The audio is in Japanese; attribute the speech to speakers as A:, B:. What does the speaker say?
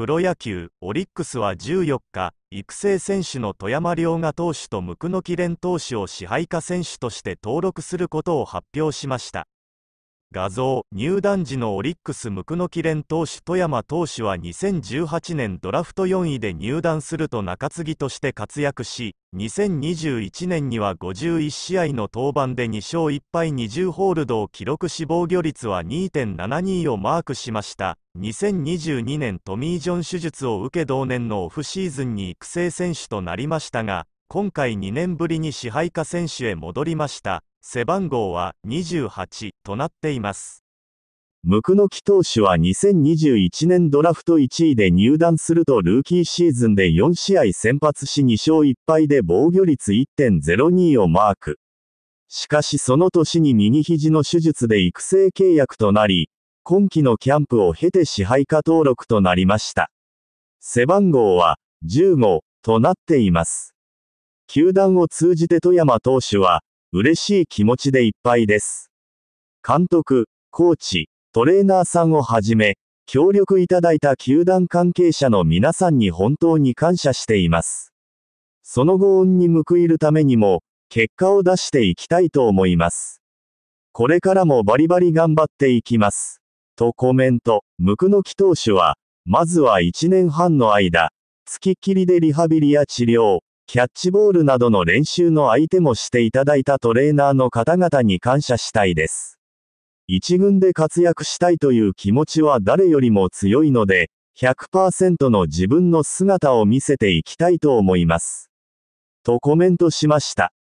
A: プロ野球オリックスは14日育成選手の富山涼河投手と椋木蓮投手を支配下選手として登録することを発表しました画像入団時のオリックス・ムクノキ連投手富山投手は2018年ドラフト4位で入団すると中継ぎとして活躍し2021年には51試合の登板で2勝1敗20ホールドを記録し防御率は2.72をマークしました2022年トミー・ジョン手術を受け同年のオフシーズンに育成選手となりましたが今回2年ぶりに支配下選手へ戻りました背番号は28となっています。ムクノキ投手は2021年ドラフト1位で入団するとルーキーシーズンで4試合先発し2勝1敗で防御率1.02をマーク。しかしその年に右肘の手術で育成契約となり、今季のキャンプを経て支配下登録となりました。背番号は1 5となっています。球団を通じて富山投手は、嬉しい気持ちでいっぱいです。監督、コーチ、トレーナーさんをはじめ、協力いただいた球団関係者の皆さんに本当に感謝しています。そのご恩に報いるためにも、結果を出していきたいと思います。これからもバリバリ頑張っていきます。とコメント、ムクノキ投手は、まずは1年半の間、付きっきりでリハビリや治療、キャッチボールなどの練習の相手もしていただいたトレーナーの方々に感謝したいです。一軍で活躍したいという気持ちは誰よりも強いので、100%の自分の姿を見せていきたいと思います。とコメントしました。